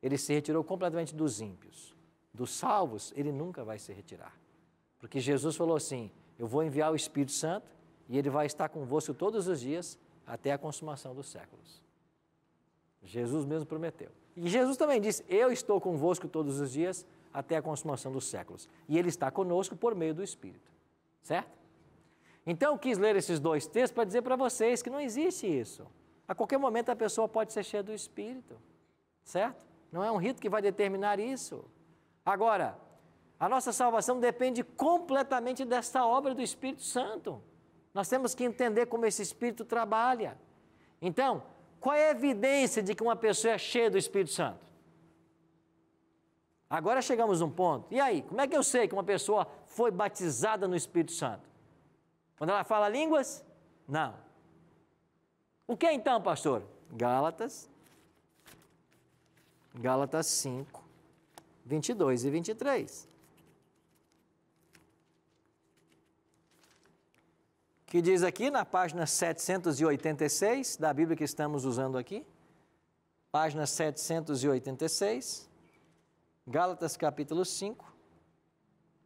ele se retirou completamente dos ímpios. Dos salvos, ele nunca vai se retirar. Porque Jesus falou assim: Eu vou enviar o Espírito Santo e ele vai estar convosco todos os dias até a consumação dos séculos. Jesus mesmo prometeu. E Jesus também disse: Eu estou convosco todos os dias até a consumação dos séculos. E ele está conosco por meio do Espírito. Certo? Então, eu quis ler esses dois textos para dizer para vocês que não existe isso. A qualquer momento a pessoa pode ser cheia do Espírito. Certo? Não é um rito que vai determinar isso. Agora, a nossa salvação depende completamente desta obra do Espírito Santo. Nós temos que entender como esse Espírito trabalha. Então, qual é a evidência de que uma pessoa é cheia do Espírito Santo? Agora chegamos a um ponto. E aí, como é que eu sei que uma pessoa foi batizada no Espírito Santo? Quando ela fala línguas? Não. O que então, pastor? Gálatas, Gálatas 5, 22 e 23. que diz aqui na página 786 da Bíblia que estamos usando aqui, página 786, Gálatas capítulo 5,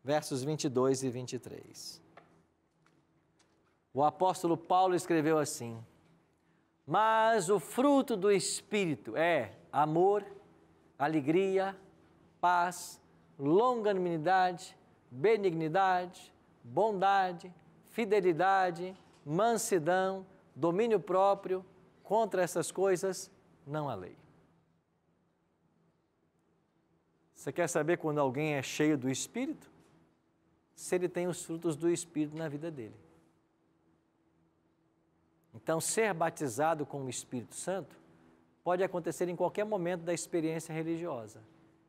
versos 22 e 23. O apóstolo Paulo escreveu assim: Mas o fruto do Espírito é amor, alegria, paz, longanimidade, benignidade, bondade, fidelidade, mansidão, domínio próprio, contra essas coisas não há lei. Você quer saber quando alguém é cheio do Espírito? Se ele tem os frutos do Espírito na vida dele. Então, ser batizado com o Espírito Santo pode acontecer em qualquer momento da experiência religiosa.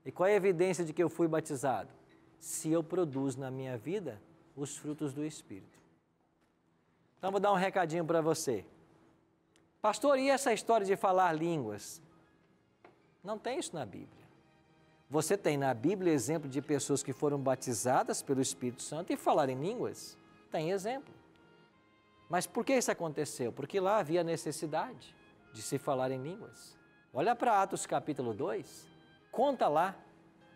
E qual é a evidência de que eu fui batizado? Se eu produzo na minha vida os frutos do Espírito. Então vou dar um recadinho para você. Pastor, e essa história de falar línguas? Não tem isso na Bíblia. Você tem na Bíblia exemplo de pessoas que foram batizadas pelo Espírito Santo e falarem línguas? Tem exemplo. Mas por que isso aconteceu? Porque lá havia necessidade de se falar em línguas. Olha para Atos capítulo 2, conta lá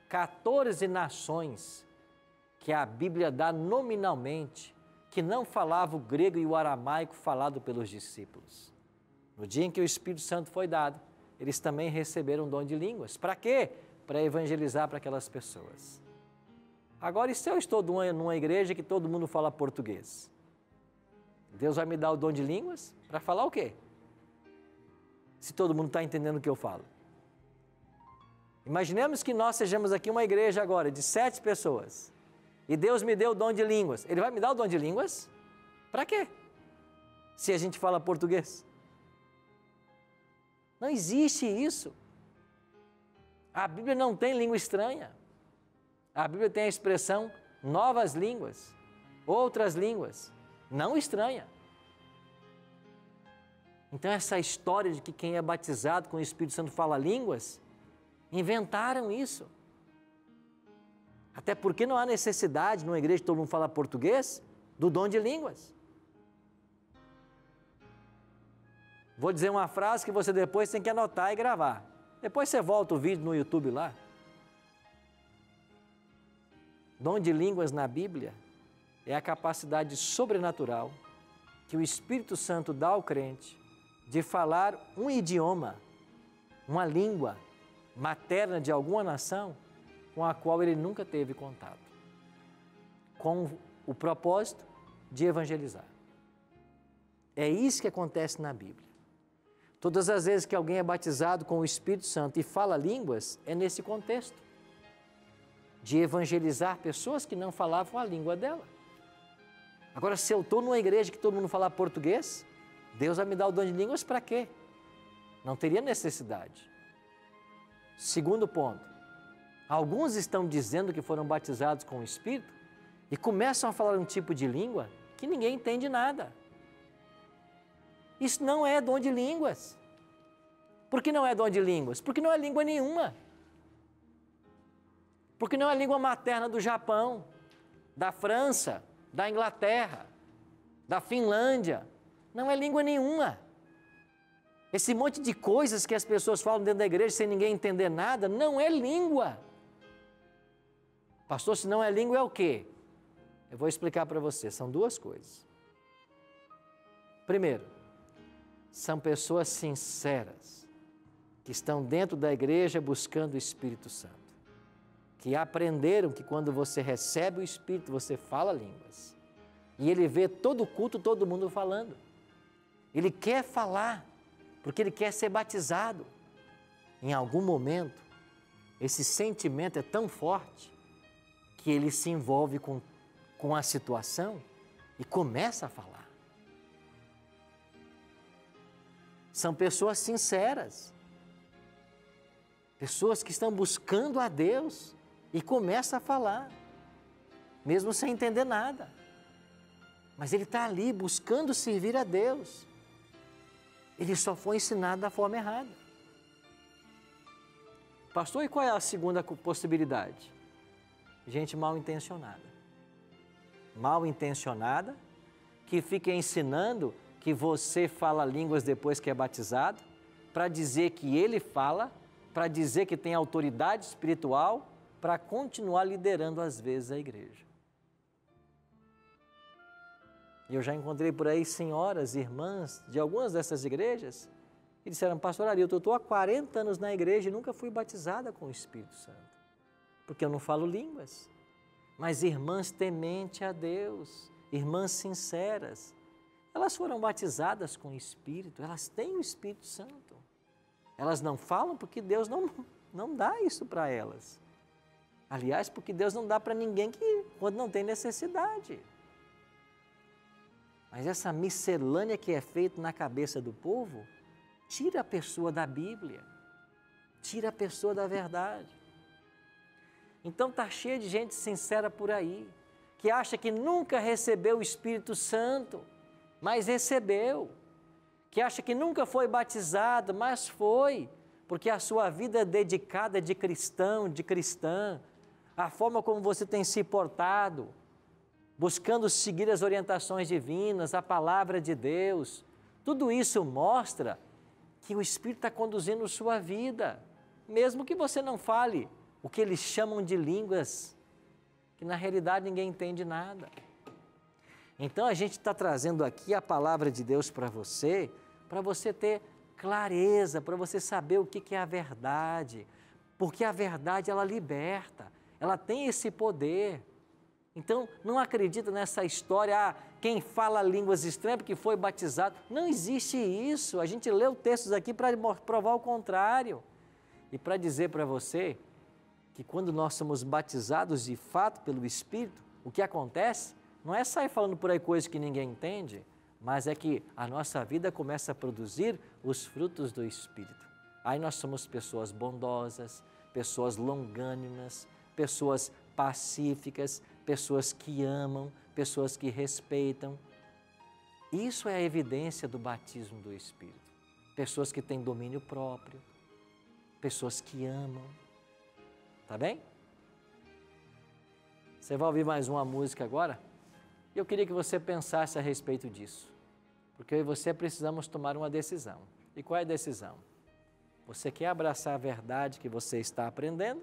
14 nações que a Bíblia dá nominalmente que não falava o grego e o aramaico falado pelos discípulos. No dia em que o Espírito Santo foi dado, eles também receberam o dom de línguas. Para quê? Para evangelizar para aquelas pessoas. Agora, e se eu estou numa igreja que todo mundo fala português? Deus vai me dar o dom de línguas para falar o quê? Se todo mundo está entendendo o que eu falo. Imaginemos que nós sejamos aqui uma igreja agora de sete pessoas e Deus me deu o dom de línguas. Ele vai me dar o dom de línguas? Para quê? Se a gente fala português. Não existe isso. A Bíblia não tem língua estranha. A Bíblia tem a expressão novas línguas, outras línguas, não estranha. Então, essa história de que quem é batizado com o Espírito Santo fala línguas, inventaram isso. Até porque não há necessidade numa igreja que todo mundo fala português do dom de línguas. Vou dizer uma frase que você depois tem que anotar e gravar. Depois você volta o vídeo no YouTube lá. Dom de línguas na Bíblia é a capacidade sobrenatural que o Espírito Santo dá ao crente de falar um idioma, uma língua materna de alguma nação com a qual ele nunca teve contato, com o propósito de evangelizar. É isso que acontece na Bíblia. Todas as vezes que alguém é batizado com o Espírito Santo e fala línguas, é nesse contexto de evangelizar pessoas que não falavam a língua dela. Agora, se eu estou numa igreja que todo mundo fala português, Deus vai me dar o dom de línguas para quê? Não teria necessidade. Segundo ponto, Alguns estão dizendo que foram batizados com o Espírito e começam a falar um tipo de língua que ninguém entende nada. Isso não é dom de línguas. Por que não é dom de línguas? Porque não é língua nenhuma. Porque não é língua materna do Japão, da França, da Inglaterra, da Finlândia. Não é língua nenhuma. Esse monte de coisas que as pessoas falam dentro da igreja sem ninguém entender nada, não é língua. Pastor, se não é língua, é o quê? Eu vou explicar para você. São duas coisas. Primeiro, são pessoas sinceras que estão dentro da igreja buscando o Espírito Santo, que aprenderam que quando você recebe o Espírito, você fala línguas. E ele vê todo o culto, todo mundo falando. Ele quer falar, porque ele quer ser batizado. Em algum momento, esse sentimento é tão forte que ele se envolve com, com a situação e começa a falar. São pessoas sinceras, pessoas que estão buscando a Deus e começa a falar, mesmo sem entender nada. Mas ele está ali buscando servir a Deus. Ele só foi ensinado da forma errada. Pastor, e qual é a segunda possibilidade? gente mal intencionada. Mal intencionada, que fica ensinando que você fala línguas depois que é batizado, para dizer que ele fala, para dizer que tem autoridade espiritual, para continuar liderando às vezes a igreja. E eu já encontrei por aí senhoras, irmãs de algumas dessas igrejas, e disseram, pastor Arilton, eu estou há 40 anos na igreja e nunca fui batizada com o Espírito Santo porque eu não falo línguas. Mas irmãs temente a Deus, irmãs sinceras, elas foram batizadas com o Espírito, elas têm o Espírito Santo. Elas não falam porque Deus não, não dá isso para elas. Aliás, porque Deus não dá para ninguém que quando não tem necessidade. Mas essa miscelânea que é feita na cabeça do povo tira a pessoa da Bíblia, tira a pessoa da verdade. Então está cheia de gente sincera por aí, que acha que nunca recebeu o Espírito Santo, mas recebeu. Que acha que nunca foi batizado, mas foi, porque a sua vida é dedicada de cristão, de cristã, a forma como você tem se portado, buscando seguir as orientações divinas, a palavra de Deus, tudo isso mostra que o Espírito está conduzindo sua vida, mesmo que você não fale o que eles chamam de línguas, que na realidade ninguém entende nada. Então a gente está trazendo aqui a palavra de Deus para você, para você ter clareza, para você saber o que, que é a verdade, porque a verdade ela liberta, ela tem esse poder. Então, não acredita nessa história, ah, quem fala línguas estranhas porque foi batizado. Não existe isso. A gente leu textos aqui para provar o contrário. E para dizer para você que quando nós somos batizados de fato pelo Espírito, o que acontece não é sair falando por aí coisas que ninguém entende, mas é que a nossa vida começa a produzir os frutos do Espírito. Aí nós somos pessoas bondosas, pessoas longânimas, pessoas pacíficas, pessoas que amam, pessoas que respeitam. Isso é a evidência do batismo do Espírito. Pessoas que têm domínio próprio, pessoas que amam, Tá bem? Você vai ouvir mais uma música agora? E eu queria que você pensasse a respeito disso. Porque eu e você precisamos tomar uma decisão. E qual é a decisão? Você quer abraçar a verdade que você está aprendendo?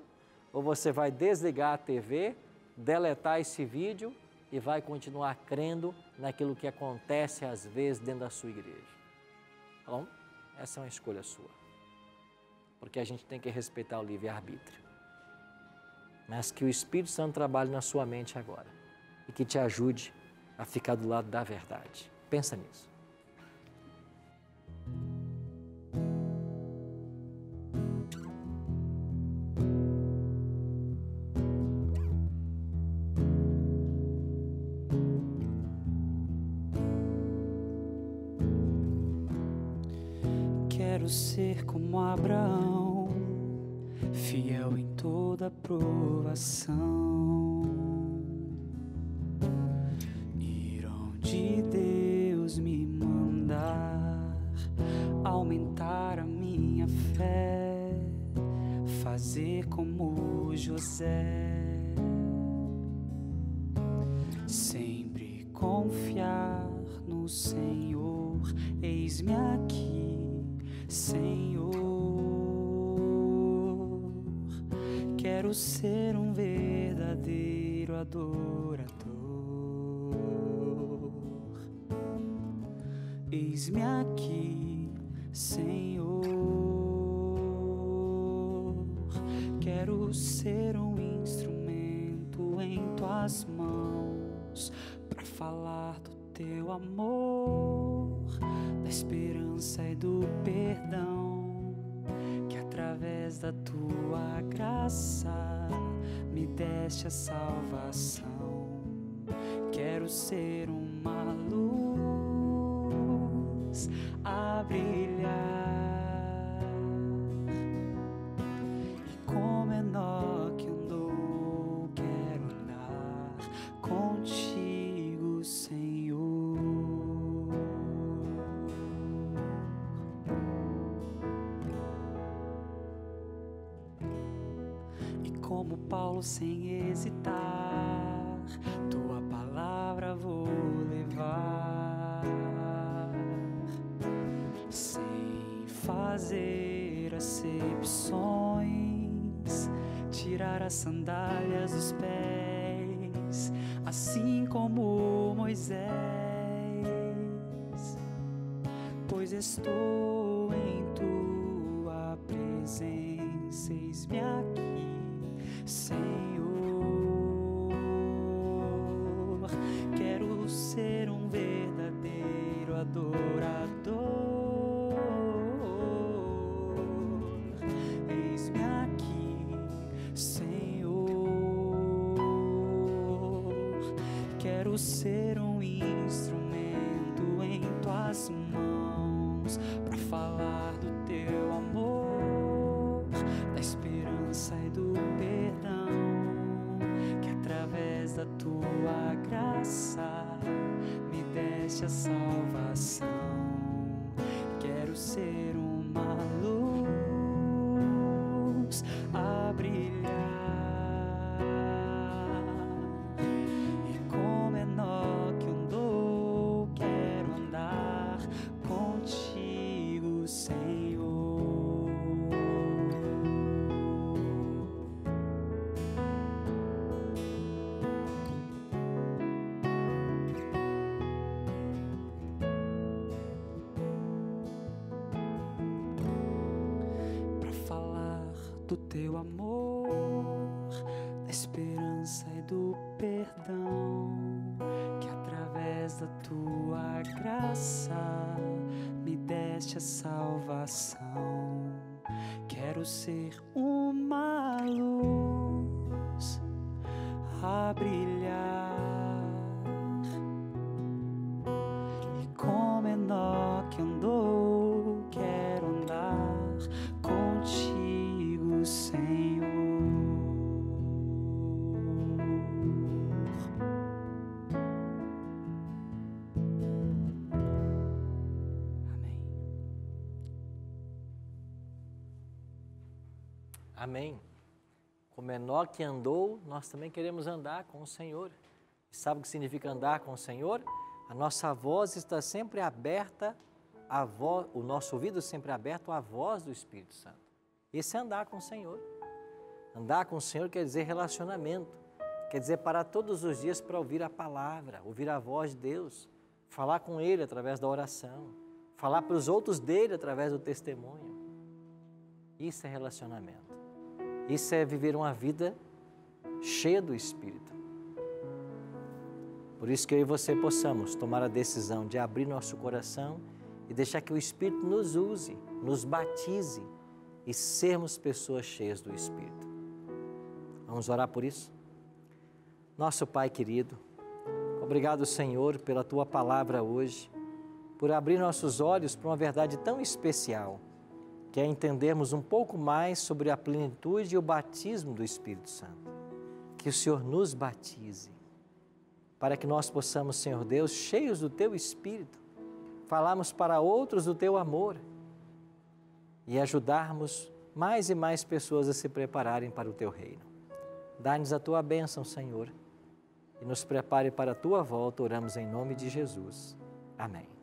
Ou você vai desligar a TV, deletar esse vídeo e vai continuar crendo naquilo que acontece às vezes dentro da sua igreja? Tá bom? Essa é uma escolha sua. Porque a gente tem que respeitar o livre-arbítrio mas que o Espírito Santo trabalhe na sua mente agora e que te ajude a ficar do lado da verdade. Pensa nisso. Sempre confiar no Senhor, eis-me aqui, Senhor. Quero ser um verdadeiro adorador. Eis-me aqui, Senhor. Quero ser um instrumento em tuas mãos falar do teu amor, da esperança e do perdão, que através da tua graça me deste a salvação. Quero ser uma luz a brilhar. sem hesitar, tua palavra vou levar sem fazer acepções, tirar as sandálias dos pés, assim como Moisés, pois estou ser um verdadeiro adorador. teu amor, da esperança e do perdão, que através da tua graça me deste a salvação. Quero ser um Amém. Como Enoque andou, nós também queremos andar com o Senhor. sabe o que significa andar com o Senhor? A nossa voz está sempre aberta, a voz, o nosso ouvido sempre aberto à voz do Espírito Santo. Esse é andar com o Senhor. Andar com o Senhor quer dizer relacionamento, quer dizer parar todos os dias para ouvir a palavra, ouvir a voz de Deus, falar com Ele através da oração, falar para os outros dele através do testemunho. Isso é relacionamento. Isso é viver uma vida cheia do Espírito. Por isso que eu e você possamos tomar a decisão de abrir nosso coração e deixar que o Espírito nos use, nos batize e sermos pessoas cheias do Espírito. Vamos orar por isso? Nosso Pai querido, obrigado, Senhor, pela tua palavra hoje, por abrir nossos olhos para uma verdade tão especial que é entendermos um pouco mais sobre a plenitude e o batismo do Espírito Santo. Que o Senhor nos batize, para que nós possamos, Senhor Deus, cheios do Teu Espírito, falarmos para outros do Teu amor e ajudarmos mais e mais pessoas a se prepararem para o Teu reino. Dá-nos a Tua bênção, Senhor, e nos prepare para a Tua volta, oramos em nome de Jesus. Amém.